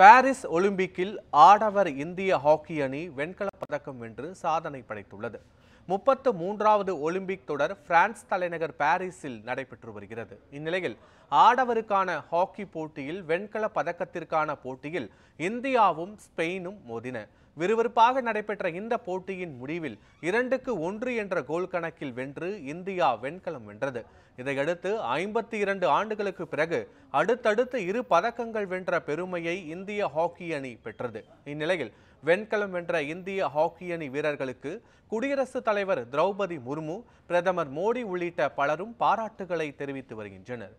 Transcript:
Paris ஒலிம்பிக்கில் ஆடவர் இந்திய ஹாக்கி அணி வெண்கலப் பதக்கம் வென்று சாதனை படைத்துள்ளது முப்பத்து மூன்றாவது ஒலிம்பிக் தொடர் பிரான்ஸ் தலைநகர் பாரிஸில் நடைபெற்று வருகிறது இந்நிலையில் ஆடவருக்கான ஹாக்கி போட்டியில் வெண்கல பதக்கத்திற்கான போட்டியில் இந்தியாவும் ஸ்பெயினும் மோதின விறுவிறுப்பாக நடைபெற்ற இந்த போட்டியின் முடிவில் இரண்டுக்கு ஒன்று என்ற கோல் கணக்கில் வென்று இந்தியா வெண்கலம் வென்றது இதையடுத்து ஐம்பத்தி இரண்டு ஆண்டுகளுக்கு பிறகு அடுத்தடுத்து இரு பதக்கங்கள் வென்ற பெருமையை இந்திய ஹாக்கி அணி பெற்றது இந்நிலையில் வெண்கலம் வென்ற இந்திய ஹாக்கி அணி வீரர்களுக்கு குடியரசுத் தலைவர் திரௌபதி முர்மு பிரதமர் மோடி உள்ளிட்ட பலரும் பாராட்டுகளை தெரிவித்து வருகின்றனர்